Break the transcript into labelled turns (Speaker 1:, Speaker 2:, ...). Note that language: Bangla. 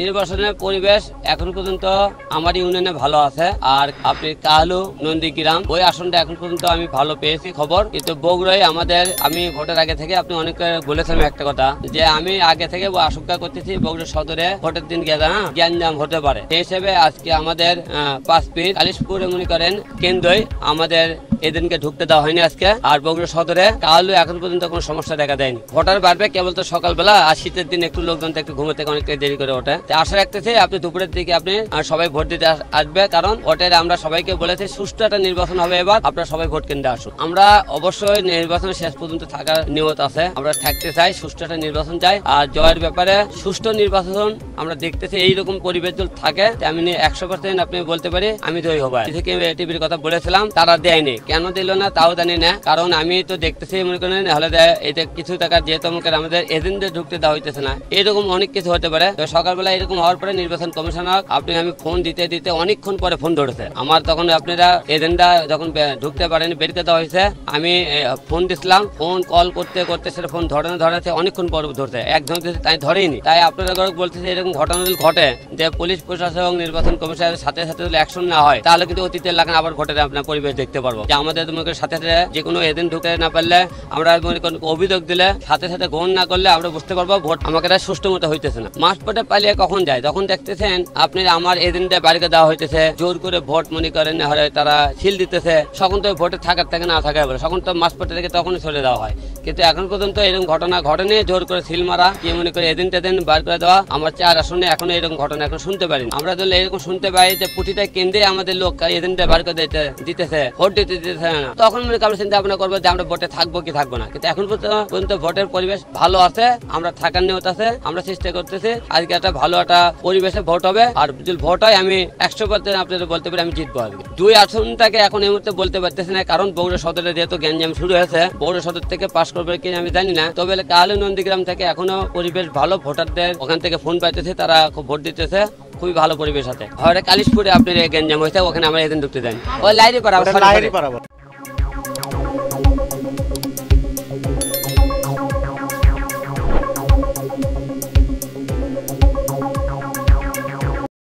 Speaker 1: নির্বাচনের পরিবেশ এখন পর্যন্ত আমার ইউনিয়নে ভালো আছে আর আপনি কাহালু নন্দীগ্রাম ওই আসনটা এখন পর্যন্ত আমি ভালো পেয়েছি খবর কিন্তু বগুড়াই আমাদের আমি ভোটের আগে থেকে আপনি অনেক বলেছেন একটা কথা যে আমি আগে থেকে আশঙ্কা করতেছি বগুড়া সদরে ভোটের দিন জ্ঞান হ্যাঁ? জ্ঞানজাম হতে পারে সেই হিসেবে আজকে আমাদের পাঁচ পিস আলিশপুরে মনে করেন কেন্দ্রই আমাদের এদিনকে ঢুকতে দেওয়া হয়নি আজকে আর বগুড়া সদরে কালও এখন পর্যন্ত কোনো সমস্যা দেখা দেয়নি ভোটার বাড়বে কেবল তো সকালবেলা আর শীতের দিন একটু লোকজন একটু থেকে অনেকটা দেরি করে ওঠে আশা রাখতেছি আপনি দুপুরের দিকে আপনি সবাই ভোট দিতে আসবে কারণ ওটার আমরা সবাইকে বলেছি সুষ্ঠু একটা নির্বাচন হবে এবার আপনারা সবাই ভোট কেন্দ্রে আসুন আমরা অবশ্যই নির্বাচন শেষ পর্যন্ত থাকার নিয়ত আছে আমরা থাকতে চাই সুষ্ঠু একটা নির্বাচন চাই আর জয়ের ব্যাপারে সুষ্ঠু নির্বাচন আমরা দেখতেছি এইরকম পরিবেশ থাকে আমি একশো পার্সেন্ট আপনি বলতে পারি আমি জয়ী হবো টিভির কথা বলেছিলাম তারা দেয়নি কেন দিল না তাও জানি না কারণ আমি তো দেখতেছি মনে করি হলে এটা কিছু টাকা যেহেতু আমাকে আমাদের এজেন্টদের ঢুকতে দেওয়া হইতেছে না এরকম অনেক কিছু হতে পারে তো সকালবেলা এরকম হওয়ার পরে নির্বাচন কমিশনার আপনি আমি ফোন দিতে দিতে অনেকক্ষণ পরে ফোন ধরেছে আমার তখন আপনারা এজেন্টরা যখন ঢুকতে পারেন বেরিয়ে দেওয়া হয়েছে আমি ফোন দিছিলাম ফোন কল করতে করতে সেটা ফোন ধরানো ধরেছে অনেকক্ষণ পর ধরছে একজন তাই ধরেনি তাই আপনারা বলতেছে এরকম ঘটনা যদি ঘটে যে পুলিশ প্রশাসন নির্বাচন কমিশনের সাথে সাথে যদি অ্যাকশন না হয় তাহলে কিন্তু অতীতের লাগান আবার ঘটে আপনার পরিবেশ দেখতে পারবো আমাদের তোমাকে সাথে সাথে যে কোনো এদিন ঢুকে না পারলে আমরা মনে অভিযোগ দিলে সাথে সাথে গ্রহণ না করলে আমরা বুঝতে পারবো ভোট আমাকে সুষ্ঠু মতো হইতেছে না মাস পটে পালিয়ে কখন যায় তখন দেখতেছেন আপনি আমার এদিনটা বাড়িতে দেওয়া হইতেছে জোর করে ভোট মনে করেন তারা সিল দিতেছে সখন তো ভোটে থাকার থাকে না থাকে বলে সখন তো মাস পটে থেকে তখনই চলে দেওয়া হয় কিন্তু এখন পর্যন্ত এরকম ঘটনা ঘটেনি জোর করে সিল মারা কি মনে করে এদিন তেদিন বার করে দেওয়া আমার চার আসনে এখন এরকম ঘটনা এখন শুনতে পারি আমরা যদি এরকম শুনতে পাই যে প্রতিটা কেন্দ্রে আমাদের লোক এদিনটা বার করে দিতেছে ভোট দিতে দিতে থাকে না তখন আমরা চিন্তা ভাবনা করবো যে আমরা ভোটে থাকবো কি থাকবো না কিন্তু এখন পর্যন্ত ভোটের পরিবেশ ভালো আছে আমরা থাকার নিয়ত আছে আমরা চেষ্টা করতেছি আজকে একটা ভালো একটা পরিবেশে ভোট হবে আর যদি ভোট হয় আমি একশো পার্সেন্ট আপনাদের বলতে পারি আমি জিতবো আজকে দুই আসনটাকে এখন এই মুহূর্তে বলতে পারতেছি না কারণ বগুড়া সদরে যেহেতু গ্যাঞ্জাম শুরু হয়েছে বগুড়া সদর থেকে পাশ করবে কি আমি জানি না তবে কাহালু নন্দীগ্রাম থেকে এখনো পরিবেশ ভালো ভোটারদের ওখান থেকে ফোন পাইতেছে তারা খুব ভোট দিতেছে খুবই ভালো পরিবেশ আছে কালিশপুরে আপনি গেঞ্জাম হয়েছে ওখানে আমরা এদিন ঢুকতে দেন ওই লাইনে করা